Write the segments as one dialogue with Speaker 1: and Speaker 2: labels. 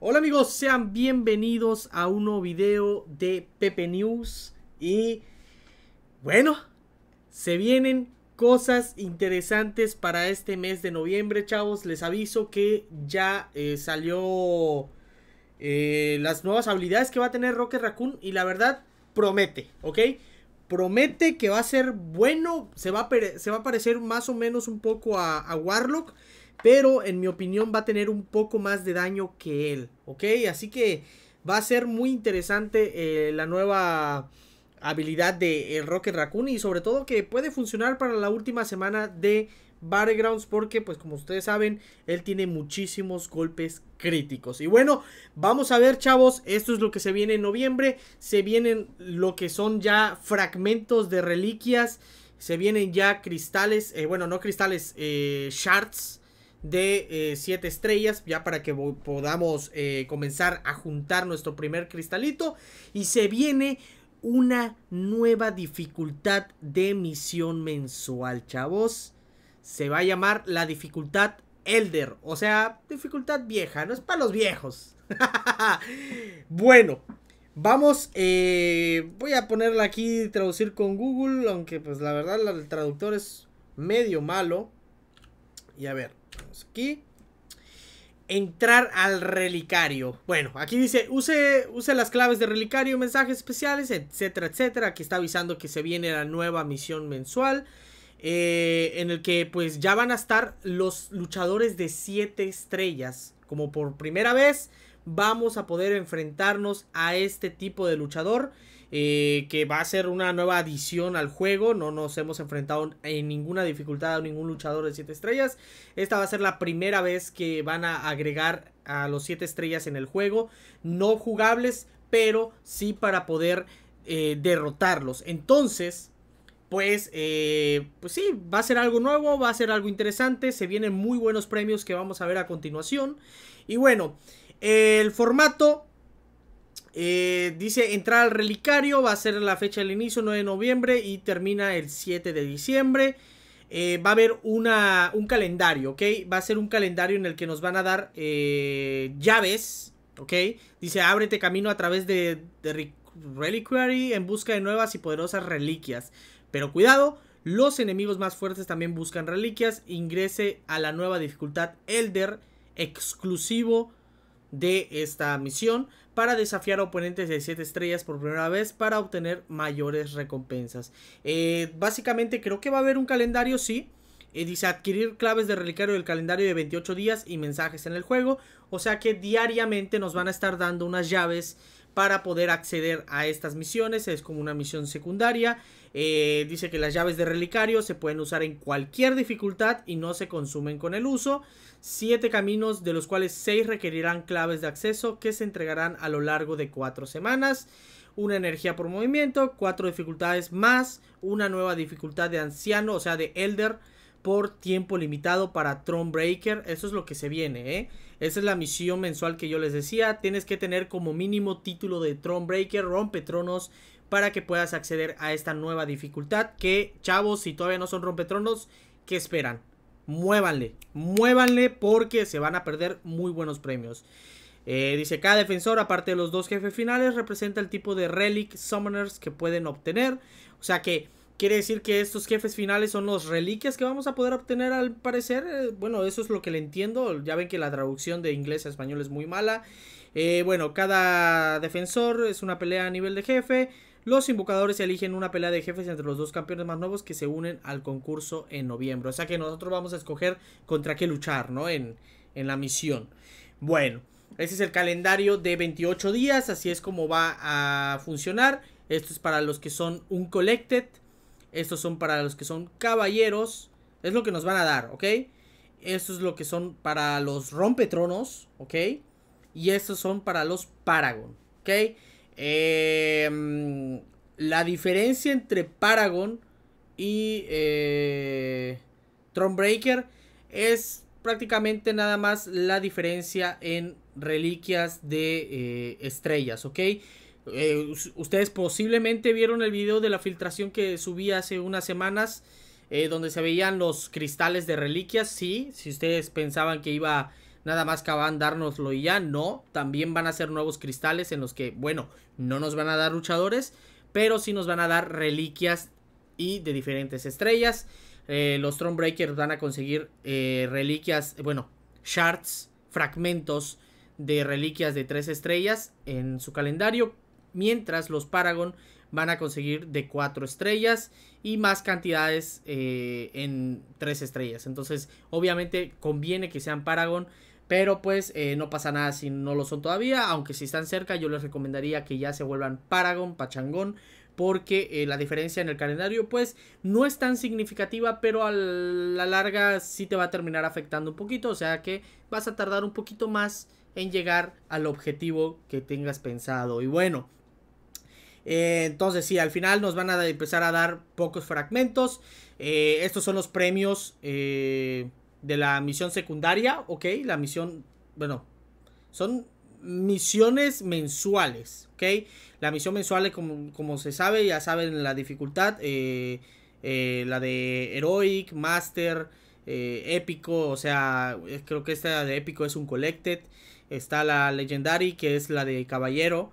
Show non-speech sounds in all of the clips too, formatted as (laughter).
Speaker 1: Hola amigos, sean bienvenidos a un nuevo video de Pepe News y bueno, se vienen cosas interesantes para este mes de noviembre, chavos. Les aviso que ya eh, salió eh, las nuevas habilidades que va a tener Rocket Raccoon y la verdad promete, ¿ok? Promete que va a ser bueno, se va a, parecer más o menos un poco a Warlock pero en mi opinión va a tener un poco más de daño que él, ¿ok? Así que va a ser muy interesante eh, la nueva habilidad de el eh, Rocket Raccoon y sobre todo que puede funcionar para la última semana de Battlegrounds porque pues como ustedes saben él tiene muchísimos golpes críticos y bueno vamos a ver chavos esto es lo que se viene en noviembre se vienen lo que son ya fragmentos de reliquias se vienen ya cristales eh, bueno no cristales shards de 7 eh, estrellas, ya para que podamos eh, comenzar a juntar nuestro primer cristalito. Y se viene una nueva dificultad de misión mensual, chavos. Se va a llamar la dificultad Elder, o sea, dificultad vieja, no es para los viejos. (laughs) bueno, Vamos, eh, voy a ponerla aquí, traducir con Google, aunque pues la verdad el traductor es medio malo. Y a ver, aquí. Entrar al relicario. Bueno, aquí dice, use, use las claves de relicario, mensajes especiales, etcétera, etcétera. Aquí está avisando que se viene la nueva misión mensual. Eh, en el que pues ya van a estar los luchadores de siete estrellas. Como por primera vez vamos a poder enfrentarnos a este tipo de luchador. Eh, que va a ser una nueva adición al juego. No nos hemos enfrentado en ninguna dificultad a ningún luchador de 7 estrellas. Esta va a ser la primera vez que van a agregar a los 7 estrellas en el juego. No jugables, pero sí para poder eh, derrotarlos. Entonces, pues, eh, pues sí, va a ser algo nuevo, va a ser algo interesante. Se vienen muy buenos premios que vamos a ver a continuación. Y bueno, el formato eh, dice entrar al relicario, va a ser la fecha del inicio 9 de noviembre y termina el 7 de diciembre. Eh, va a haber una, un calendario, ¿ok? Va a ser un calendario en el que nos van a dar eh, llaves, ¿ok? Dice ábrete camino a través de, de Reliquary en busca de nuevas y poderosas reliquias. Pero cuidado, los enemigos más fuertes también buscan reliquias. Ingrese a la nueva dificultad Elder exclusivo de esta misión para desafiar a oponentes de 7 estrellas por primera vez para obtener mayores recompensas. Eh, básicamente creo que va a haber un calendario, sí. Eh, dice adquirir claves de relicario del calendario de 28 días y mensajes en el juego. O sea que diariamente nos van a estar dando unas llaves para poder acceder a estas misiones. Es como una misión secundaria. Eh, dice que las llaves de relicario se pueden usar en cualquier dificultad y no se consumen con el uso. Siete caminos, de los cuales seis requerirán claves de acceso que se entregarán a lo largo de cuatro semanas. Una energía por movimiento, cuatro dificultades más, una nueva dificultad de anciano, o sea, de elder por tiempo limitado para Thronebreaker. Eso es lo que se viene, ¿eh? Esa es la misión mensual que yo les decía. Tienes que tener como mínimo título de Thronebreaker, Rompetronos, para que puedas acceder a esta nueva dificultad. Que, chavos, si todavía no son Rompetronos, ¿qué esperan? Muévanle, muévanle porque se van a perder muy buenos premios. Eh, dice, cada defensor, aparte de los dos jefes finales, representa el tipo de relic summoners que pueden obtener. O sea que Quiere decir que estos jefes finales son los reliquias que vamos a poder obtener al parecer. Eh, bueno, eso es lo que le entiendo. Ya ven que la traducción de inglés a español es muy mala. Eh, bueno, cada defensor es una pelea a nivel de jefe. Los invocadores eligen una pelea de jefes entre los dos campeones más nuevos que se unen al concurso en noviembre. O sea que nosotros vamos a escoger contra qué luchar, ¿no? En, en la misión. Bueno, ese es el calendario de 28 días. Así es como va a funcionar. Esto es para los que son un collected. Estos son para los que son caballeros. Es lo que nos van a dar, ¿ok? Esto es lo que son para los rompetronos, ¿ok? Y estos son para los Paragon, ¿ok? Em, la diferencia entre Paragon y eh, Thronebreaker es prácticamente nada más la diferencia en reliquias de eh, estrellas, ¿ok? Eh, ustedes posiblemente vieron el video de la filtración que subí hace unas semanas, eh, donde se veían los cristales de reliquias. Sí, si ustedes pensaban que iba nada más que van a dárnoslo y ya, no. También van a ser nuevos cristales en los que, bueno, no nos van a dar luchadores, pero sí nos van a dar reliquias y de diferentes estrellas. Eh, los Thronebreakers van a conseguir reliquias, bueno, shards, fragmentos de reliquias de tres estrellas en su calendario, mientras los Paragon van a conseguir de 4 estrellas y más cantidades eh, en 3 estrellas. Entonces, obviamente conviene que sean Paragon, pero pues eh, no pasa nada si no lo son todavía, aunque si están cerca yo les recomendaría que ya se vuelvan Paragon, Pachangón, porque eh, la diferencia en el calendario pues no es tan significativa, pero a la larga sí te va a terminar afectando un poquito, o sea que vas a tardar un poquito más en llegar al objetivo que tengas pensado. Y bueno, eh, entonces sí, al final nos van a empezar a dar pocos fragmentos. Eh, estos son los premios eh, de la misión secundaria, ¿ok? La misión, bueno, son misiones mensuales, ¿ok? La misión mensual, como, como se sabe, ya saben la dificultad, la de Heroic, Master, Épico, o sea, creo que esta de Épico es un Collected, está la Legendary, que es la de Caballero,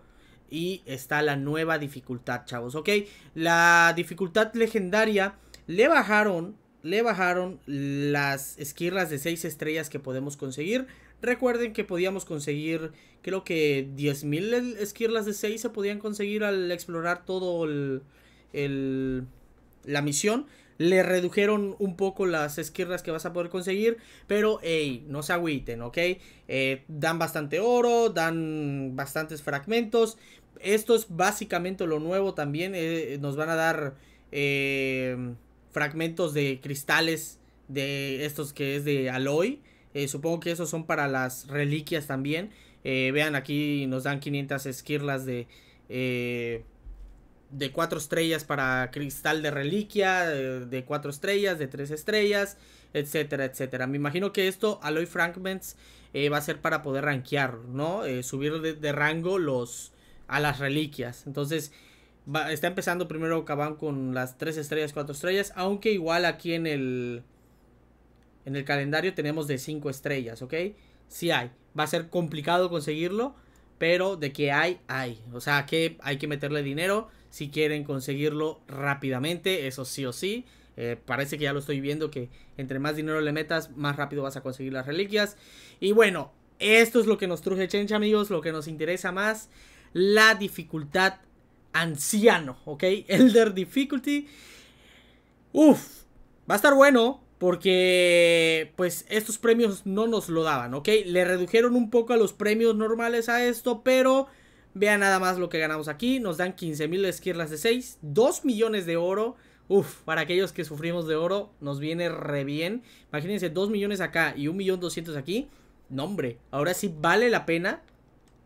Speaker 1: y está la nueva dificultad, chavos, ¿ok? La dificultad legendaria le bajaron, le bajaron las esquirlas de 6 estrellas que podemos conseguir. Recuerden que podíamos conseguir, creo que 10.000 esquirlas de 6 se podían conseguir al explorar todo el la misión. Le redujeron un poco las esquirlas que vas a poder conseguir. Pero, hey, no se agüiten, ¿ok? Eh, dan bastante oro, dan bastantes fragmentos. Esto es básicamente lo nuevo también. Eh, nos van a dar eh, fragmentos de cristales de estos que es de Aloy. supongo que esos son para las reliquias también. vean, aquí nos dan 500 esquirlas de de cuatro estrellas para cristal de reliquia, de, 4 cuatro estrellas, de tres estrellas, etcétera, etcétera. Me imagino que esto, Aloy Fragments, eh, va a ser para poder rankear, ¿no? Eh, subir de, rango los, a las reliquias. Entonces, está empezando primero Cabán con las tres estrellas, cuatro estrellas, aunque igual aquí en el, en el calendario tenemos de cinco estrellas, ¿ok? Si hay. Va a ser complicado conseguirlo, pero de que hay, hay. O sea, que hay que meterle dinero si quieren conseguirlo rápidamente, eso sí o sí. Eh, parece que ya lo estoy viendo que entre más dinero le metas, más rápido vas a conseguir las reliquias. Y bueno, esto es lo que nos truje Chencha, amigos, lo que nos interesa más, la dificultad anciano, ¿ok? (laughs) Elder Difficulty. Uf, va a estar bueno porque pues estos premios no nos lo daban, ¿ok? Le redujeron un poco a los premios normales a esto, pero Vean nada más lo que ganamos aquí. Nos dan 15.000 esquirlas de 6. 2 millones de oro. Uf, para aquellos que sufrimos de oro, nos viene re bien. Imagínense, 2 millones acá y 1.200.000 aquí. No, hombre, ahora sí vale la pena.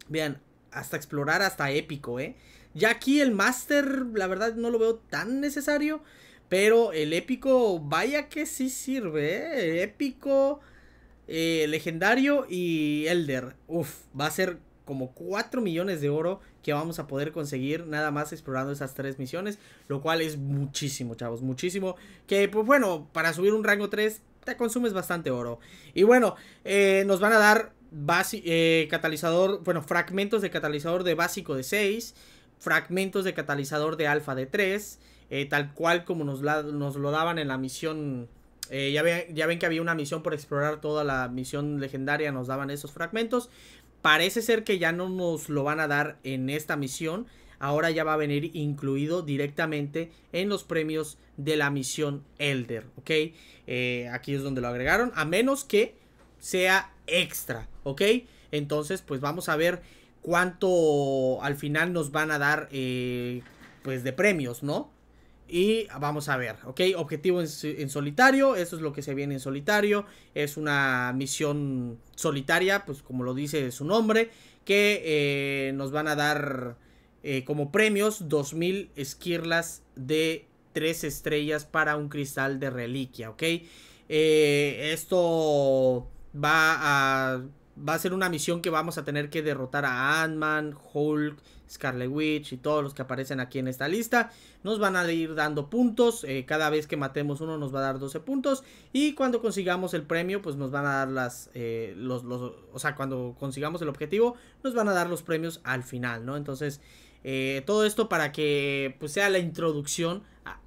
Speaker 1: Vean, hasta explorar, hasta épico, ¿eh? Ya aquí el master la verdad, no lo veo tan necesario. Pero el épico, vaya que sí sirve, ¿eh? épico, eh, legendario y elder. Uf, va a ser como 4 millones de oro que vamos a poder conseguir nada más explorando esas tres misiones, lo cual es muchísimo, chavos, muchísimo. Que pues bueno, para subir un rango 3 te consumes bastante oro. Y bueno, eh, nos van a dar base, eh, catalizador, bueno, fragmentos de catalizador de básico de 6, fragmentos de catalizador de alfa de 3, eh, tal cual como nos, nos lo daban en la misión ya, ya, ven que había una misión por explorar toda la misión legendaria, nos daban esos fragmentos. Parece ser que ya no nos lo van a dar en esta misión. Ahora ya va a venir incluido directamente en los premios de la misión Elder. ¿Ok? Eh, aquí es donde lo agregaron. A menos que sea extra. ¿Ok? Entonces, pues vamos a ver cuánto al final nos van a dar. Eh, pues de premios, ¿no? Y vamos a ver, ¿ok? Objetivo en, solitario, eso es lo que se viene en solitario. Es una misión solitaria, pues como lo dice su nombre, que eh, nos van a dar eh, como premios 2000 esquirlas de 3 estrellas para un cristal de reliquia, ¿ok? Eh, esto va a va a ser una misión que vamos a tener que derrotar a Ant-Man, Hulk, Scarlet Witch y todos los que aparecen aquí en esta lista. Nos van a ir dando puntos, eh, cada vez que matemos uno nos va a dar 12 puntos y cuando consigamos el premio pues nos van a dar las, eh, los, o sea, cuando consigamos el objetivo nos van a dar los premios al final, ¿no? Entonces, eh, todo esto para que pues sea la introducción, a,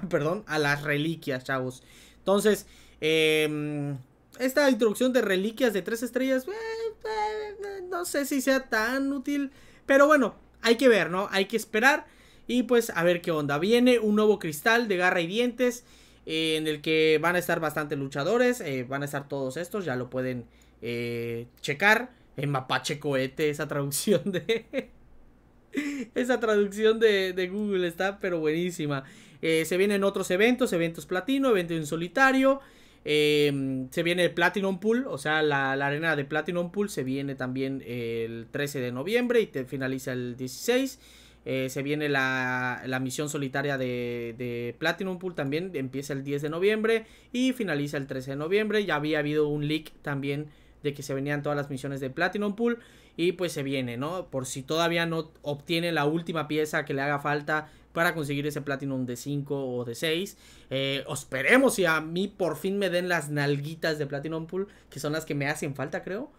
Speaker 1: (coughs) perdón, a las reliquias, chavos. Entonces, eh esta introducción de reliquias de tres estrellas, eh, eh, no sé si sea tan útil. Pero bueno, hay que ver, ¿no? Hay que esperar. Y pues a ver qué onda. Viene un nuevo cristal de garra y dientes. Eh, en el que van a estar bastante luchadores. van a estar todos estos. Ya lo pueden checar. En mapache cohete, esa traducción de. (laughs) esa traducción de, de, Google está, pero buenísima. se vienen otros eventos: eventos platino, evento en solitario. Em, se viene el Platinum Pool, o sea, la, arena de Platinum Pool se viene también el 13 de noviembre y te finaliza el 16. Eh, se viene la, misión solitaria de, de, Platinum Pool también, empieza el 10 de noviembre y finaliza el 13 de noviembre. Ya había habido un leak también de que se venían todas las misiones de Platinum Pool y pues se viene, ¿no? Por si todavía no obtiene la última pieza que le haga falta para conseguir ese Platinum de 5 o de 6. Eh, esperemos si a mí por fin me den las nalguitas de Platinum Pool, que son las que me hacen falta, creo.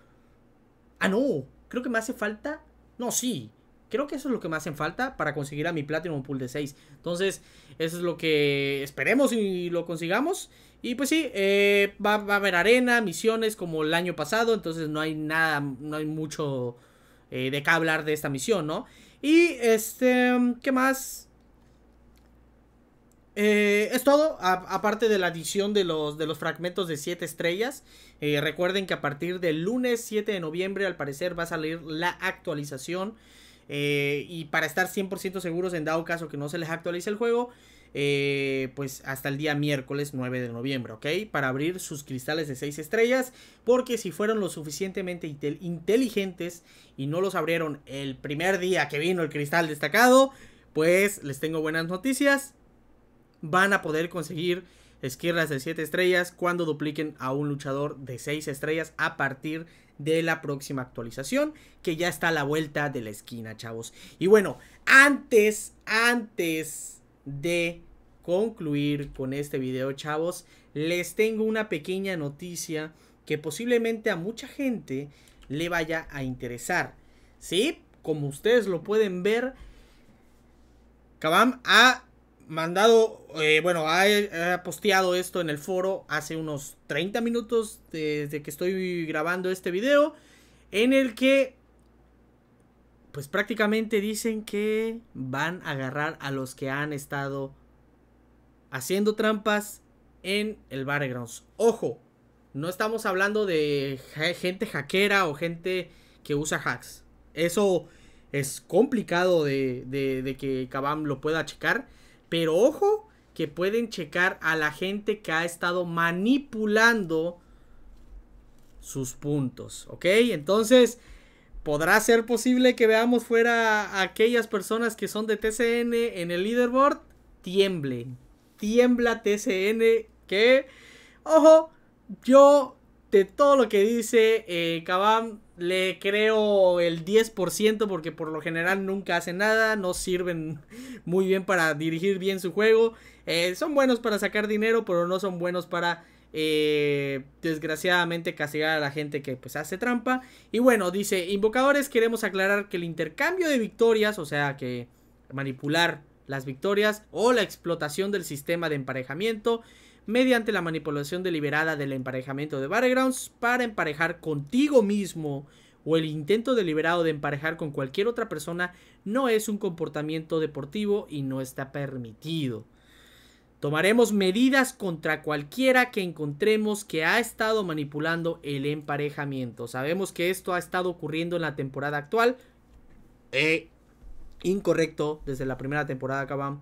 Speaker 1: Ah, no, creo que me hace falta. No, sí. Creo que eso es lo que me hacen falta para conseguir a mi Platinum Pool de 6. Entonces, eso es lo que esperemos y lo consigamos. Y pues sí, eh, va, a haber arena, misiones como el año pasado. Entonces no hay nada, no hay mucho eh, de qué hablar de esta misión, ¿no? Y este, ¿qué más? Eh, es todo, aparte de la adición de los, de los fragmentos de 7 estrellas. Eh, recuerden que a partir del lunes 7 de noviembre al parecer va a salir la actualización. Eh, y para estar 100% seguros en dado caso que no se les actualice el juego, pues hasta el día miércoles 9 de noviembre, ¿ok? Para abrir sus cristales de 6 estrellas, porque si fueron lo suficientemente inteligentes y no los abrieron el primer día que vino el cristal destacado, pues les tengo buenas noticias, van a poder conseguir esquirlas de 7 estrellas cuando dupliquen a un luchador de 6 estrellas a partir de la próxima actualización que ya está a la vuelta de la esquina, chavos. Y bueno, antes, antes de concluir con este video, chavos, les tengo una pequeña noticia que posiblemente a mucha gente le vaya a interesar. ¿Sí? Como ustedes lo pueden ver, Kabam ha mandado, eh, bueno, ha, posteado esto en el foro hace unos 30 minutos desde que estoy grabando este video, en el que, pues prácticamente dicen que van a agarrar a los que han estado haciendo trampas en el Battlegrounds. Ojo, no estamos hablando de gente hackera o gente que usa hacks. Eso es complicado de, de, de que Kabam lo pueda checar. Pero ojo que pueden checar a la gente que ha estado manipulando sus puntos, ¿ok? Entonces, ¿podrá ser posible que veamos fuera a aquellas personas que son de TCN en el leaderboard? Tiemblen, tiembla TCN que, ojo, yo de todo lo que dice eh, Kabam, le creo el 10% porque por lo general nunca hace nada, no sirven (laughs) muy bien para dirigir bien su juego. Eh, son buenos para sacar dinero, pero no son buenos para eh, desgraciadamente castigar a la gente que pues hace trampa. Y bueno, dice, invocadores, queremos aclarar que el intercambio de victorias, o sea que manipular las victorias o la explotación del sistema de emparejamiento mediante la manipulación deliberada del emparejamiento de Battlegrounds para emparejar contigo mismo o el intento deliberado de emparejar con cualquier otra persona no es un comportamiento deportivo y no está permitido. Tomaremos medidas contra cualquiera que encontremos que ha estado manipulando el emparejamiento. Sabemos que esto ha estado ocurriendo en la temporada actual. e incorrecto desde la primera temporada, acabamos.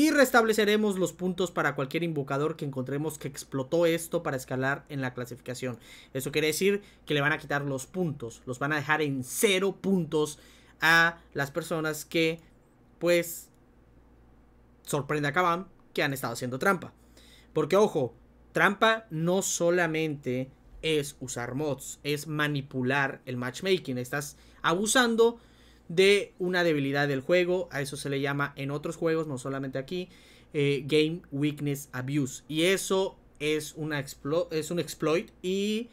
Speaker 1: Y restableceremos los puntos para cualquier invocador que encontremos que explotó esto para escalar en la clasificación. Eso quiere decir que le van a quitar los puntos. Los van a dejar en cero puntos a las personas que, pues, sorprende a Kabam que han estado haciendo trampa. Porque, ojo, trampa no solamente es usar mods, es manipular el matchmaking. Estás abusando de una debilidad del juego. A eso se le llama en otros juegos, no solamente aquí, eh, Game Weakness Abuse. Y eso es, una es un exploit. Y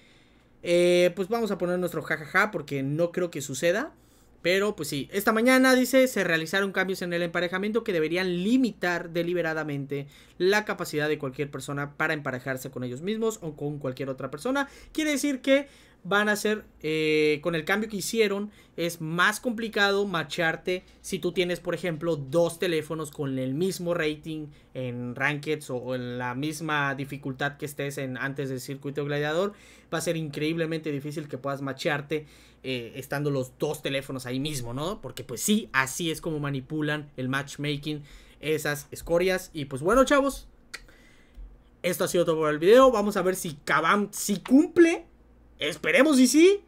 Speaker 1: eh, pues vamos a poner nuestro jajaja porque no creo que suceda. Pero pues sí, esta mañana dice, se realizaron cambios en el emparejamiento que deberían limitar deliberadamente la capacidad de cualquier persona para emparejarse con ellos mismos o con cualquier otra persona. Quiere decir que van a ser, eh, con el cambio que hicieron, es más complicado macharte si tú tienes, por ejemplo, dos teléfonos con el mismo rating en rankings o, en la misma dificultad que estés en antes del circuito gladiador. Va a ser increíblemente difícil que puedas macharte eh, estando los dos teléfonos ahí mismo, ¿no? Porque pues sí, así es como manipulan el matchmaking esas escorias. Y pues bueno, chavos. Esto ha sido todo por el video. Vamos a ver si Kabam si cumple Esperemos y sí.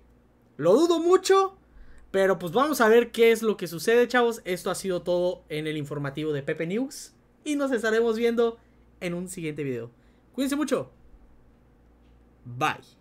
Speaker 1: Lo dudo mucho. Pero pues vamos a ver qué es lo que sucede, chavos. Esto ha sido todo en el informativo de Pepe News. Y nos estaremos viendo en un siguiente video. Cuídense mucho. Bye.